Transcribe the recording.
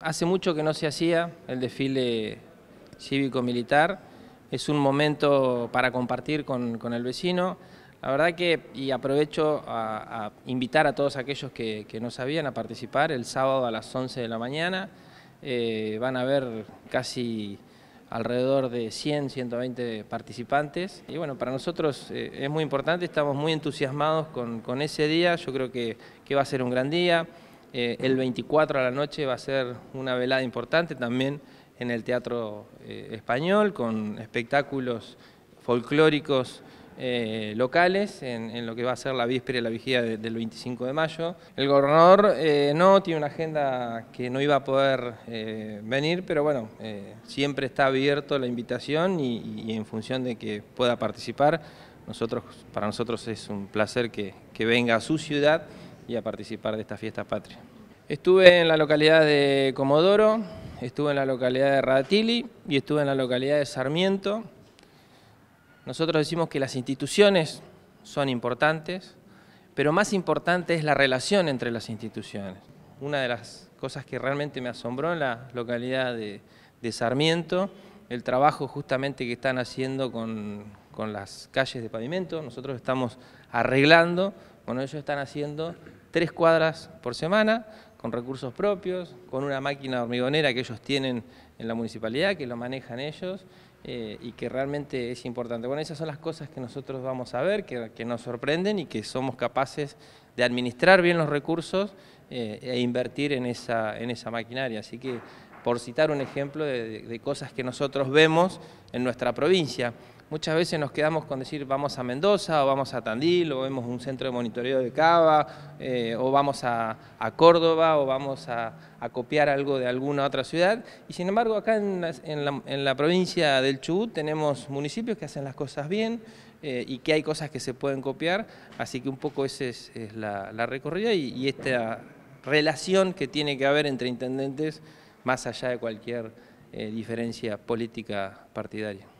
Hace mucho que no se hacía el desfile cívico-militar, es un momento para compartir con, el vecino. La verdad que, y aprovecho a, invitar a todos aquellos que, no sabían a participar, el sábado a las 11 de la mañana eh, van a haber casi alrededor de 100, 120 participantes. Y bueno, para nosotros eh, es muy importante, estamos muy entusiasmados con, ese día, yo creo que va a ser un gran día. Eh, el 24 a la noche va a ser una velada importante también en el Teatro eh, Español, con espectáculos folclóricos eh, locales, en, lo que va a ser la víspera y la vigía del 25 de mayo. El gobernador no tiene una agenda que no iba a poder venir, pero bueno, siempre está abierto la invitación y, en función de que pueda participar, nosotros, para nosotros es un placer que venga a su ciudad y a participar de esta fiesta patria. Estuve en la localidad de Comodoro, estuve en la localidad de Radatili y estuve en la localidad de Sarmiento. Nosotros decimos que las instituciones son importantes, pero más importante es la relación entre las instituciones. Una de las cosas que realmente me asombró en la localidad de, Sarmiento, el trabajo justamente que están haciendo con, con las calles de pavimento, nosotros estamos arreglando, bueno, ellos están haciendo tres cuadras por semana, con recursos propios, con una máquina hormigonera que ellos tienen en la municipalidad, que lo manejan ellos eh, y que realmente es importante. Bueno, esas son las cosas que nosotros vamos a ver, que, nos sorprenden y que somos capaces de administrar bien los recursos eh, e invertir en esa, maquinaria. Así que, por citar un ejemplo de cosas que nosotros vemos en nuestra provincia. Muchas veces nos quedamos con decir vamos a Mendoza o vamos a Tandil o vemos un centro de monitoreo de cava eh, o vamos a, Córdoba o vamos a, copiar algo de alguna otra ciudad. Y sin embargo acá en la, provincia del Chubut tenemos municipios que hacen las cosas bien, eh, y que hay cosas que se pueden copiar, así que un poco esa es, la, recorrida y, esta relación que tiene que haber entre intendentes más allá de cualquier eh, diferencia política partidaria.